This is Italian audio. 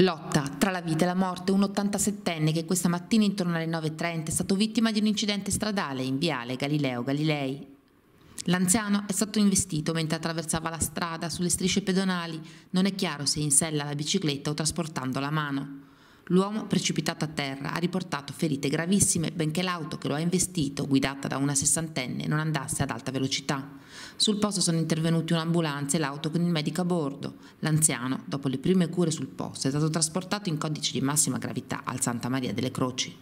Lotta tra la vita e la morte un 87enne che questa mattina intorno alle 9.30 è stato vittima di un incidente stradale in viale Galileo Galilei. L'anziano è stato investito mentre attraversava la strada sulle strisce pedonali, non è chiaro se in sella la bicicletta o trasportando la mano. L'uomo precipitato a terra ha riportato ferite gravissime benché l'auto che lo ha investito, guidata da una sessantenne, non andasse ad alta velocità. Sul posto sono intervenuti un'ambulanza e l'auto con il medico a bordo. L'anziano, dopo le prime cure sul posto, è stato trasportato in codice di massima gravità al Santa Maria delle Croci.